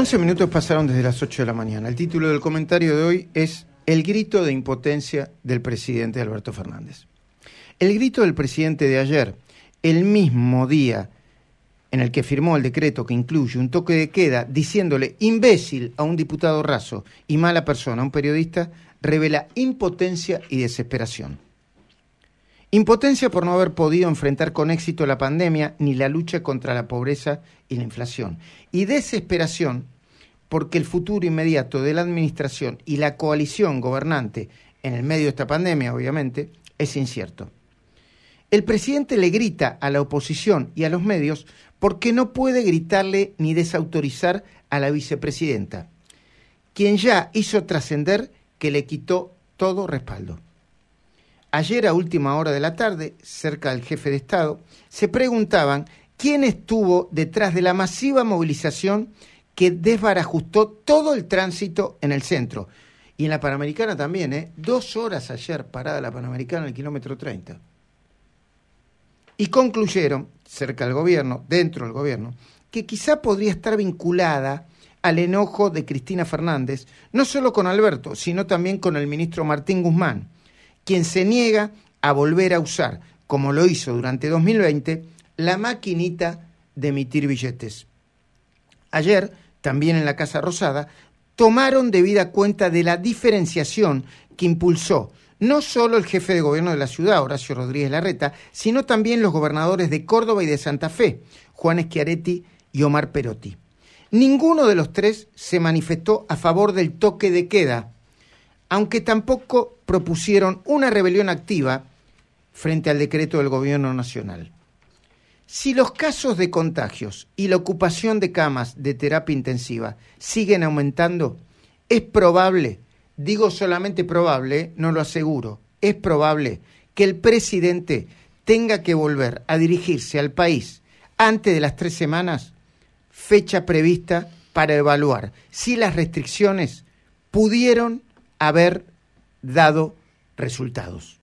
11 minutos pasaron desde las 8 de la mañana. El título del comentario de hoy es El grito de impotencia del presidente Alberto Fernández. El grito del presidente de ayer, el mismo día en el que firmó el decreto que incluye un toque de queda diciéndole imbécil a un diputado raso y mala persona a un periodista, revela impotencia y desesperación. Impotencia por no haber podido enfrentar con éxito la pandemia ni la lucha contra la pobreza y la inflación. Y desesperación porque el futuro inmediato de la administración y la coalición gobernante en el medio de esta pandemia, obviamente, es incierto. El presidente le grita a la oposición y a los medios porque no puede gritarle ni desautorizar a la vicepresidenta, quien ya hizo trascender que le quitó todo respaldo. Ayer a última hora de la tarde, cerca del jefe de Estado, se preguntaban quién estuvo detrás de la masiva movilización que desbarajustó todo el tránsito en el centro. Y en la Panamericana también, ¿eh? Dos horas ayer parada la Panamericana en el kilómetro 30. Y concluyeron, cerca del gobierno, dentro del gobierno, que quizá podría estar vinculada al enojo de Cristina Fernández, no solo con Alberto, sino también con el ministro Martín Guzmán quien se niega a volver a usar, como lo hizo durante 2020, la maquinita de emitir billetes. Ayer, también en la Casa Rosada, tomaron debida cuenta de la diferenciación que impulsó no solo el jefe de gobierno de la ciudad, Horacio Rodríguez Larreta, sino también los gobernadores de Córdoba y de Santa Fe, Juan Schiaretti y Omar Perotti. Ninguno de los tres se manifestó a favor del toque de queda aunque tampoco propusieron una rebelión activa frente al decreto del Gobierno Nacional. Si los casos de contagios y la ocupación de camas de terapia intensiva siguen aumentando, es probable, digo solamente probable, no lo aseguro, es probable que el presidente tenga que volver a dirigirse al país antes de las tres semanas, fecha prevista para evaluar si las restricciones pudieron haber dado resultados.